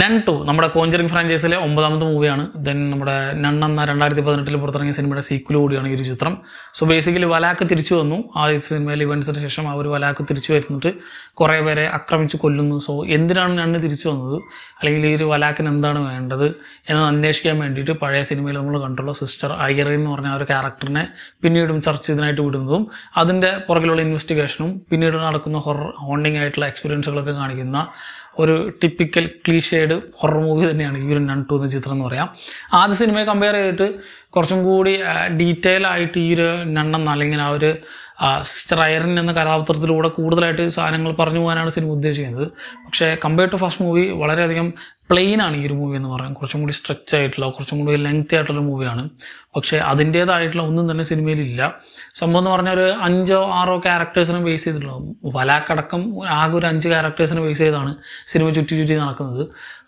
none two നമ്മുടെ Conjuring ഫ്രാഞ്ചൈസിലെ ഒമ്പതാമത്തെ മൂവിയാണ് ദെൻ നമ്മുടെ നൺ എന്ന രണ്ടായിരത്തി പതിനെട്ടിൽ പുറത്തിറങ്ങിയ സിനിമയുടെ സീക്വൽ കൂടിയാണ് ഈ ഒരു ചിത്രം സോ ബേസിക്കലി വലാക്ക് തിരിച്ചു വന്നു ആ സിനിമയിൽ ഇവൻസിന് ശേഷം അവർ വലാക്ക് തിരിച്ചു വരുന്നിട്ട് കുറേ പേരെ ആക്രമിച്ച് കൊല്ലുന്നു സോ എന്തിനാണ് നണ്ണ് തിരിച്ചു വന്നത് അല്ലെങ്കിൽ ഈ ഒരു വലാക്കിന് എന്താണ് വേണ്ടത് എന്ന് അന്വേഷിക്കാൻ വേണ്ടിയിട്ട് പഴയ സിനിമയിൽ നമ്മൾ കണ്ടുള്ള സിസ്റ്റർ അയ്യർ എന്ന് പറഞ്ഞ ആ ഒരു ക്യാരക്ടറിനെ പിന്നീടും ചർച്ച ചെയ്തതിനായിട്ട് വിടുന്നതും അതിൻ്റെ പുറകിലുള്ള ഇൻവെസ്റ്റിഗേഷനും പിന്നീട് നടക്കുന്ന ഹൊറർ ഹോണ്ടിങ് ആയിട്ടുള്ള എക്സ്പീരിയൻസുകളൊക്കെ കാണിക്കുന്ന ഒരു typical cliche side horror movie തന്നെയാണ് ഈ ഒരു നൺ ടു എന്ന ചിത്രം എന്ന് പറയാം ആദ്യ സിനിമയെ കമ്പയർ ചെയ്തിട്ട് കുറച്ചും കൂടി ഡീറ്റെയിൽ ആയിട്ട് ഈ ഒരു നണ്ണെന്ന അല്ലെങ്കിൽ ആ ഒരു സിസ്റ്റർ അയറിൻ എന്ന കഥാപാത്രത്തിലൂടെ കൂടുതലായിട്ട് സാധനങ്ങൾ പറഞ്ഞു പോകാനാണ് സിനിമ ഉദ്ദേശിക്കുന്നത് പക്ഷേ കമ്പയർ ടു ഫസ്റ്റ് മൂവി വളരെയധികം പ്ലെയിൻ ആണ് ഈ ഒരു മൂവി എന്ന് പറയാം കുറച്ചും കൂടി സ്ട്രെച്ച് ആയിട്ടുള്ള കുറച്ചും കൂടി ലെങ്ത് ആയിട്ടുള്ള മൂവിയാണ് പക്ഷേ അതിൻ്റേതായിട്ടുള്ള ഒന്നും തന്നെ സിനിമയിലില്ല സംഭവം എന്ന് പറഞ്ഞാൽ ഒരു അഞ്ചോ ആറോ ക്യാരക്ടേഴ്സിനെ ബേസ് ചെയ്തിട്ടുള്ള വലാക്കടക്കം ആകെ ഒരു അഞ്ച് ക്യാരക്ടേഴ്സിനെ ബേസ് ചെയ്താണ് സിനിമ ചുറ്റി ചുറ്റി നടക്കുന്നത്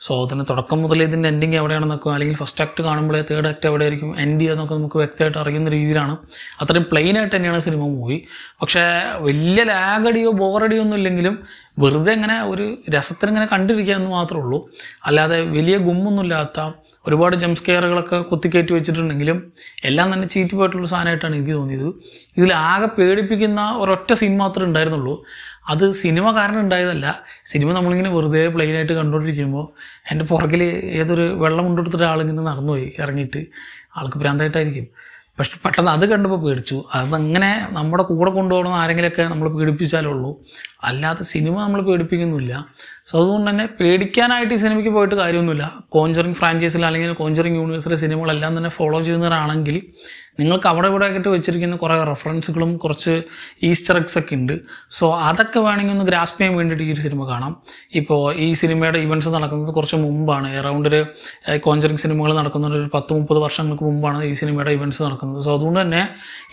സോ അതിന് തുടക്കം മുതൽ ഇതിൻ്റെ എൻഡിങ് എവിടെയാണെന്നൊക്കെ അല്ലെങ്കിൽ ഫസ്റ്റ് ആക്ട് കാണുമ്പോഴേ തേർഡ് ആക്ട് എവിടെയായിരിക്കും എൻഡ് ചെയ്യുന്നൊക്കെ നമുക്ക് വ്യക്തമായിട്ട് അറിയുന്ന രീതിയിലാണ് അത്രയും പ്ലെയിൻ ആയിട്ട് തന്നെയാണ് സിനിമ മൂവി പക്ഷേ വലിയ ലാഗടിയോ ബോറടിയോ ഒന്നും ഇല്ലെങ്കിലും വെറുതെ ഇങ്ങനെ ഒരു രസത്തിന് ഇങ്ങനെ കണ്ടിരിക്കുക എന്ന് മാത്രമേ ഉള്ളൂ അല്ലാതെ വലിയ ഗുമ്മൊന്നുമില്ലാത്ത ഒരുപാട് ജംസ്കെയറുകളൊക്കെ കുത്തിക്കയറ്റി വെച്ചിട്ടുണ്ടെങ്കിലും എല്ലാം തന്നെ ചീറ്റ് പോയിട്ടുള്ള സാധനമായിട്ടാണ് എനിക്ക് തോന്നിയത് ഇതിൽ ആകെ പേടിപ്പിക്കുന്ന ഒരൊറ്റ സീൻ മാത്രമേ ഉണ്ടായിരുന്നുള്ളൂ അത് സിനിമ കാരണം ഉണ്ടായതല്ല സിനിമ നമ്മളിങ്ങനെ വെറുതെ പ്ലെയിനായിട്ട് കണ്ടുകൊണ്ടിരിക്കുമ്പോൾ എൻ്റെ പുറകിൽ ഏതൊരു വെള്ളം കൊണ്ടെടുത്തിട്ട് ആളിങ്ങനെ നടന്നുപോയി ഇറങ്ങിയിട്ട് ആൾക്ക് ഭ്രാന്തായിട്ടായിരിക്കും പക്ഷെ പെട്ടെന്ന് അത് കണ്ടപ്പോൾ പേടിച്ചു അതങ്ങനെ നമ്മുടെ കൂടെ കൊണ്ടുപോകണം ആരെങ്കിലുമൊക്കെ നമ്മൾ ഉള്ളൂ അല്ലാത്ത സിനിമ നമ്മൾ പേടിപ്പിക്കുന്നില്ല സോ അതുകൊണ്ട് തന്നെ പേടിക്കാനായിട്ട് ഈ സിനിമയ്ക്ക് പോയിട്ട് കാര്യമൊന്നുമില്ല കോഞ്ചറിങ് ഫ്രാഞ്ചൈസിൽ അല്ലെങ്കിൽ കോഞ്ചറിങ് യൂണിവേഴ്സിലെ സിനിമകളെല്ലാം തന്നെ ഫോളോ ചെയ്യുന്നവരാണെങ്കിൽ നിങ്ങൾക്ക് അവിടെ ഇവിടെ ആയിട്ട് വെച്ചിരിക്കുന്ന കുറേ റെഫറൻസുകളും കുറച്ച് ഈസ്റ്റർ എക്സ് ഒക്കെ ഉണ്ട് സോ അതൊക്കെ വേണമെങ്കിൽ ഒന്ന് ഗ്രാസ്പ് ചെയ്യാൻ വേണ്ടിയിട്ട് ഈ ഒരു സിനിമ കാണാം ഇപ്പോൾ ഈ സിനിമയുടെ ഇവൻറ്റ്സ് നടക്കുന്നത് കുറച്ച് മുമ്പാണ് എറൗണ്ട് ഒരു കോഞ്ചറിങ് സിനിമകൾ നടക്കുന്ന ഒരു പത്ത് മുപ്പത് വർഷങ്ങൾക്ക് മുമ്പാണ് ഈ സിനിമയുടെ ഇവൻറ്റ്സ് നടക്കുന്നത് സോ അതുകൊണ്ട് തന്നെ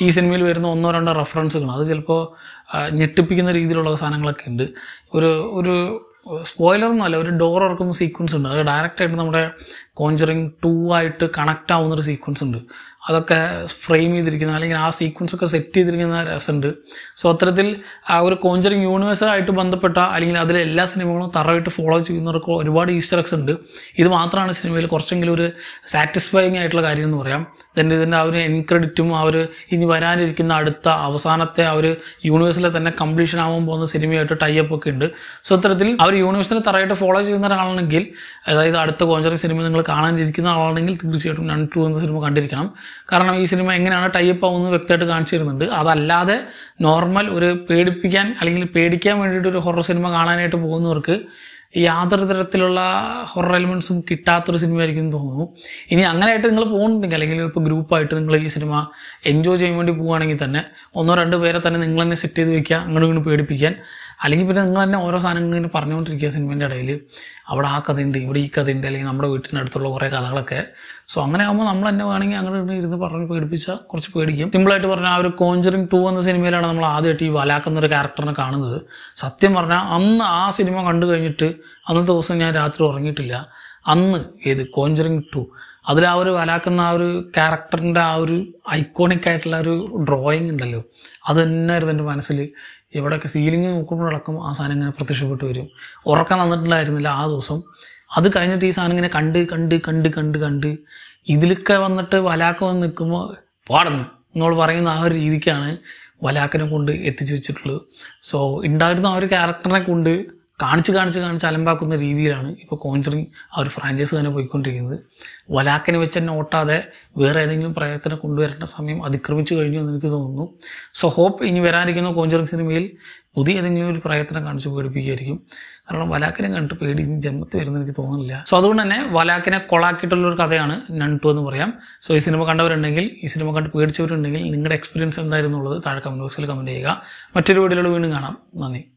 ഈ സിനിമയിൽ വരുന്ന ഒന്നോ രണ്ടോ റെഫറൻസുകൾ അത് ചിലപ്പോൾ ഞെട്ടിപ്പിക്കുന്ന രീതിയിലുള്ള സാധനങ്ങളൊക്കെ ഉണ്ട് ഒരു ഒരു സ്പോയിലർ എന്നല്ല ഒരു ഡോർ ഇറക്കുന്ന സീക്വൻസ് ഉണ്ട് അത് ഡയറക്റ്റ് ആയിട്ട് നമ്മുടെ കോഞ്ചറിങ് ടു ആയിട്ട് കണക്റ്റ് ആവുന്ന ഒരു സീക്വൻസ് ഉണ്ട് അതൊക്കെ ഫ്രെയിം ചെയ്തിരിക്കുന്ന അല്ലെങ്കിൽ ആ സീക്വൻസ് ഒക്കെ സെറ്റ് ചെയ്തിരിക്കുന്ന രസമുണ്ട് സോ അത്തരത്തിൽ ആ ഒരു കോഞ്ചറിങ് യൂണിവേഴ്സലായിട്ട് ബന്ധപ്പെട്ട അല്ലെങ്കിൽ അതിലെ എല്ലാ സിനിമകളും തറവായിട്ട് ഫോളോ ചെയ്യുന്നവർക്ക് ഒരുപാട് ഈസ്റ്റർ എക്സ് ഉണ്ട് ഇത് മാത്രമാണ് സിനിമയിൽ കുറച്ചെങ്കിലും ഒരു സാറ്റിസ്ഫൈങ് ആയിട്ടുള്ള കാര്യം എന്ന് പറയാം ദെൻ ഇതിൻ്റെ ആ ഒരു എൻക്രെഡിറ്റും ആ ഒരു ഇനി വരാനിരിക്കുന്ന അടുത്ത അവസാനത്തെ ആ ഒരു യൂണിവേഴ്സിലെ തന്നെ കംപ്ലീഷൻ ആവാൻ പോകുന്ന സിനിമയായിട്ട് ടൈപ്പ് ഒക്കെ ഉണ്ട് സോ അത്തരത്തിൽ ആ ഒരു യൂണിവേഴ്സിനെ തറയായിട്ട് ഫോളോ ചെയ്യുന്ന ഒരാളാണെങ്കിൽ അതായത് അടുത്ത കോഞ്ചറിങ് സിനിമ നിങ്ങൾ കാണാനിരിക്കുന്ന ആളാണെങ്കിൽ തീർച്ചയായിട്ടും നൺ ടു എന്ന സിനിമ കണ്ടിരിക്കണം കാരണം ഈ സിനിമ എങ്ങനെയാണ് ടൈപ്പ് ആവുന്നത് വ്യക്തമായിട്ട് കാണിച്ചു തരുന്നുണ്ട് അതല്ലാതെ നോർമൽ ഒരു പേടിപ്പിക്കാൻ അല്ലെങ്കിൽ പേടിക്കാൻ വേണ്ടിയിട്ട് ഒരു ഹൊറർ സിനിമ കാണാനായിട്ട് പോകുന്നവർക്ക് യാതൊരു തരത്തിലുള്ള ഹൊറർ എലിമെൻസും കിട്ടാത്തൊരു സിനിമയായിരിക്കും തോന്നുന്നു ഇനി അങ്ങനെയായിട്ട് നിങ്ങൾ പോകുന്നുണ്ടെങ്കിൽ അല്ലെങ്കിൽ ഇപ്പോൾ ഗ്രൂപ്പായിട്ട് നിങ്ങൾ ഈ സിനിമ എൻജോയ് ചെയ്യാൻ വേണ്ടി പോവുകയാണെങ്കിൽ തന്നെ ഒന്നോ രണ്ടോ പേരെ തന്നെ നിങ്ങൾ തന്നെ സെറ്റ് ചെയ്ത് വെക്കുക അങ്ങോട്ട് ഇങ്ങനെ പേടിപ്പിക്കാൻ അല്ലെങ്കിൽ പിന്നെ നിങ്ങൾ തന്നെ ഓരോ സാധനങ്ങൾ ഇങ്ങനെ പറഞ്ഞുകൊണ്ടിരിക്കുക സിനിമേൻ്റെ ഇടയിൽ അവിടെ ആ കഥയുണ്ട് ഇവിടെ ഈ കഥയുണ്ട് അല്ലെങ്കിൽ നമ്മുടെ വീട്ടിൻ്റെ അടുത്തുള്ള കുറേ കഥകളൊക്കെ സോ അങ്ങനെ ആകുമ്പോൾ നമ്മൾ തന്നെ വേണമെങ്കിൽ അങ്ങനെ ഇരുന്ന് പറഞ്ഞ് പേടിപ്പിച്ചാൽ കുറച്ച് പേടിക്കും സിമ്പിളായിട്ട് പറഞ്ഞാൽ ആ ഒരു കോഞ്ചറിങ് ടു എന്ന സിനിമയിലാണ് നമ്മൾ ആദ്യമായിട്ട് ഈ വലാക്കുന്ന ഒരു ക്യാരക്ടറിനെ കാണുന്നത് സത്യം പറഞ്ഞാൽ അന്ന് ആ സിനിമ കണ്ടു കഴിഞ്ഞിട്ട് അന്നത്തെ ദിവസം ഞാൻ രാത്രി ഉറങ്ങിയിട്ടില്ല അന്ന് ഏത് കോഞ്ചറിങ് ടു അതിൽ ആ ഒരു വലാക്കുന്ന ആ ഒരു ക്യാരക്ടറിൻ്റെ ആ ഒരു ഐക്കോണിക് ആയിട്ടുള്ള ഒരു ഡ്രോയിങ് ഉണ്ടല്ലോ അത് തന്നെയായിരുന്നു എൻ്റെ മനസ്സിൽ എവിടെയൊക്കെ സീലിംഗ് നോക്കുമ്പോഴടക്കം ആ സാധനം ഇങ്ങനെ പ്രത്യക്ഷപ്പെട്ട് വരും ഉറക്കം തന്നിട്ടുണ്ടായിരുന്നില്ല ആ ദിവസം അത് കഴിഞ്ഞിട്ട് ഈ സാധനം ഇങ്ങനെ കണ്ട് കണ്ട് കണ്ട് കണ്ട് കണ്ട് ഇതിലൊക്കെ വന്നിട്ട് വലാക്ക വന്ന് നിൽക്കുമ്പോൾ പാടുന്നു എന്നോട് പറയുന്ന ആ ഒരു രീതിക്കാണ് വലാക്കനെ കൊണ്ട് എത്തിച്ചു വെച്ചിട്ടുള്ളത് സോ ഉണ്ടായിരുന്ന ആ ഒരു ക്യാരക്ടറിനെ കൊണ്ട് കാണിച്ച് കാണിച്ച് കാണിച്ച് അലമ്പാക്കുന്ന രീതിയിലാണ് ഇപ്പോൾ കോഞ്ചറിങ് ആ ഒരു ഫ്രാഞ്ചൈസ് തന്നെ പോയിക്കൊണ്ടിരിക്കുന്നത് വലാക്കിനെ വെച്ച് തന്നെ ഓട്ടാതെ വേറെ ഏതെങ്കിലും പ്രയത്നം കൊണ്ടുവരേണ്ട സമയം അതിക്രമിച്ചു കഴിഞ്ഞു എന്ന് എനിക്ക് തോന്നുന്നു സോ ഹോപ്പ് ഇനി വരാനിരിക്കുന്ന കോഞ്ചറിങ് സിനിമയിൽ പുതിയ ഏതെങ്കിലും ഒരു പ്രയത്നം കാണിച്ച് പേടിപ്പിക്കുകയായിരിക്കും കാരണം വലാക്കിനെ കണ്ടിട്ട് പേടി ഇനി ജന്മത്തിൽ വരുന്ന എനിക്ക് തോന്നുന്നില്ല സോ അതുകൊണ്ട് തന്നെ വലാക്കിനെ കൊളാക്കിയിട്ടുള്ള ഒരു കഥയാണ് നൺ ടു എന്ന് പറയാം സോ ഈ സിനിമ കണ്ടവരുണ്ടെങ്കിൽ ഈ സിനിമ കണ്ട് പേടിച്ചവരുണ്ടെങ്കിൽ നിങ്ങളുടെ എക്സ്പീരിയൻസ് എന്തായിരുന്നുള്ളത് താഴെ കമൻറ്റ് ബോക്സിൽ കമൻറ്റ് ചെയ്യുക മറ്റൊരു വീഡിയോയിൽ വീണ്ടും കാണാം നന്ദി